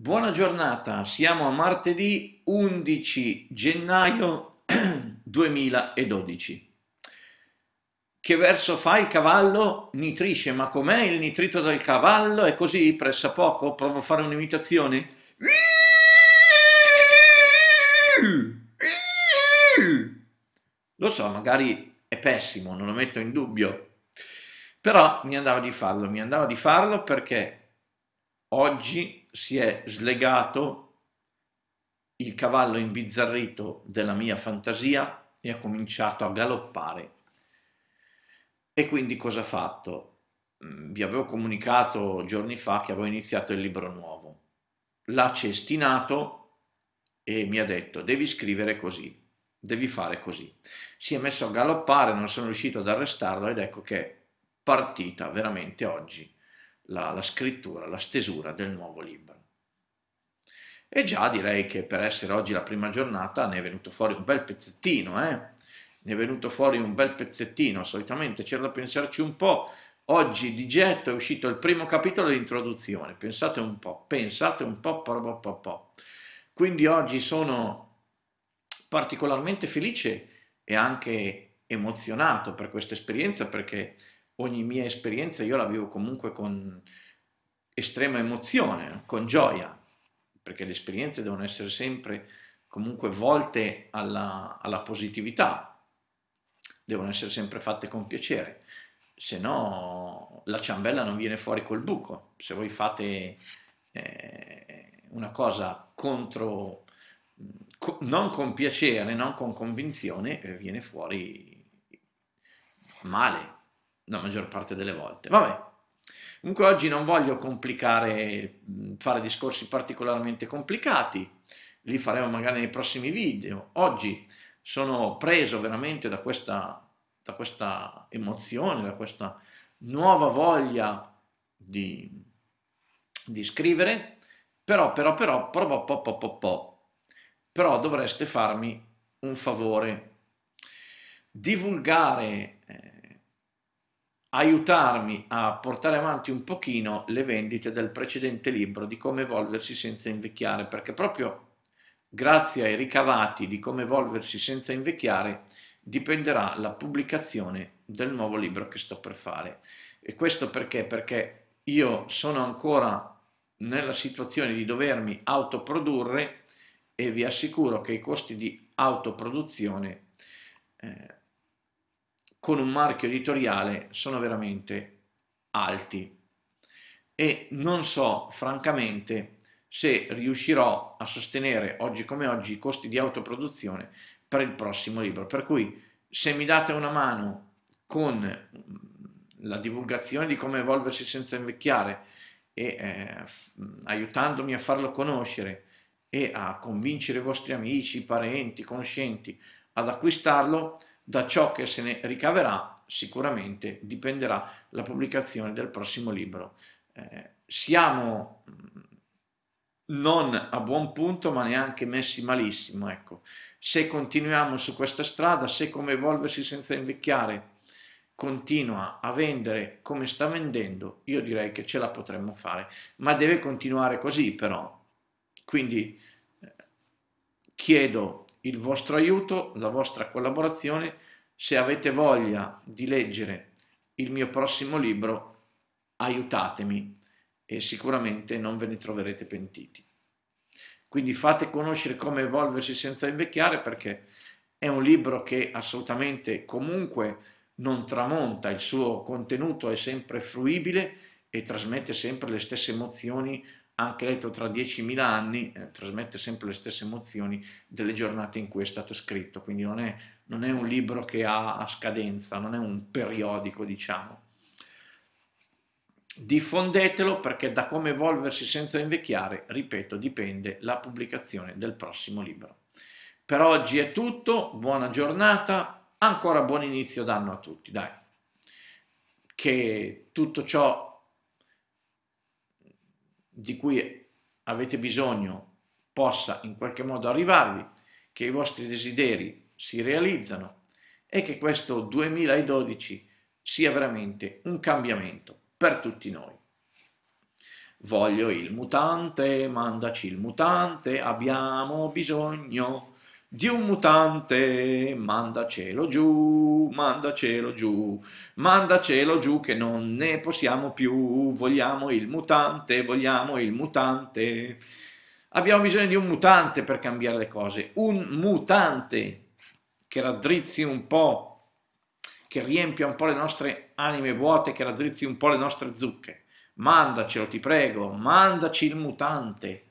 Buona giornata, siamo a martedì 11 gennaio 2012. Che verso fa il cavallo? Nitrisce, ma com'è il nitrito del cavallo? È così pressa poco, provo a fare un'imitazione. Lo so, magari è pessimo, non lo metto in dubbio. Però mi andava di farlo, mi andava di farlo perché Oggi si è slegato il cavallo imbizzarrito della mia fantasia e ha cominciato a galoppare. E quindi cosa ha fatto? Mm, vi avevo comunicato giorni fa che avevo iniziato il libro nuovo. L'ha cestinato e mi ha detto devi scrivere così, devi fare così. Si è messo a galoppare, non sono riuscito ad arrestarlo ed ecco che è partita veramente oggi la, la scrittura, la stesura del nuovo libro. E già direi che per essere oggi la prima giornata ne è venuto fuori un bel pezzettino, eh? Ne è venuto fuori un bel pezzettino, solitamente c'è da pensarci un po', oggi di getto è uscito il primo capitolo di introduzione, pensate un po', pensate un po', po, po, po. Quindi oggi sono particolarmente felice e anche emozionato per questa esperienza perché ogni mia esperienza io la vivo comunque con estrema emozione, con gioia, perché le esperienze devono essere sempre comunque volte alla, alla positività, devono essere sempre fatte con piacere, se no la ciambella non viene fuori col buco, se voi fate eh, una cosa contro, co non con piacere, non con convinzione, eh, viene fuori male, la maggior parte delle volte. Vabbè, comunque oggi non voglio complicare, fare discorsi particolarmente complicati, li faremo magari nei prossimi video. Oggi sono preso veramente da questa, da questa emozione, da questa nuova voglia di, di scrivere, però, però, però, però, po, po, po, po. però dovreste farmi un favore. Divulgare aiutarmi a portare avanti un pochino le vendite del precedente libro di come evolversi senza invecchiare, perché proprio grazie ai ricavati di come evolversi senza invecchiare dipenderà la pubblicazione del nuovo libro che sto per fare. E questo perché? Perché io sono ancora nella situazione di dovermi autoprodurre e vi assicuro che i costi di autoproduzione eh, con un marchio editoriale sono veramente alti e non so francamente se riuscirò a sostenere oggi come oggi i costi di autoproduzione per il prossimo libro. Per cui se mi date una mano con mm, la divulgazione di come evolversi senza invecchiare e eh, mm, aiutandomi a farlo conoscere e a convincere i vostri amici, parenti, conoscenti ad acquistarlo, da ciò che se ne ricaverà sicuramente dipenderà la pubblicazione del prossimo libro. Eh, siamo mm, non a buon punto ma neanche messi malissimo, ecco. Se continuiamo su questa strada, se come evolversi senza invecchiare continua a vendere come sta vendendo, io direi che ce la potremmo fare, ma deve continuare così però. Quindi eh, chiedo il vostro aiuto, la vostra collaborazione se avete voglia di leggere il mio prossimo libro, aiutatemi e sicuramente non ve ne troverete pentiti. Quindi fate conoscere come evolversi senza invecchiare perché è un libro che assolutamente comunque non tramonta, il suo contenuto è sempre fruibile e trasmette sempre le stesse emozioni anche letto tra 10.000 anni, eh, trasmette sempre le stesse emozioni delle giornate in cui è stato scritto, quindi non è, non è un libro che ha, ha scadenza, non è un periodico, diciamo. Diffondetelo perché da come evolversi senza invecchiare, ripeto, dipende la pubblicazione del prossimo libro. Per oggi è tutto, buona giornata, ancora buon inizio d'anno a tutti, dai. Che tutto ciò di cui avete bisogno possa in qualche modo arrivarvi, che i vostri desideri si realizzano e che questo 2012 sia veramente un cambiamento per tutti noi. Voglio il mutante, mandaci il mutante, abbiamo bisogno di un mutante, manda cielo giù, manda cielo giù, manda cielo giù che non ne possiamo più, vogliamo il mutante, vogliamo il mutante. Abbiamo bisogno di un mutante per cambiare le cose, un mutante che raddrizzi un po', che riempia un po' le nostre anime vuote, che raddrizzi un po' le nostre zucche. Mandacelo, ti prego, mandaci il mutante.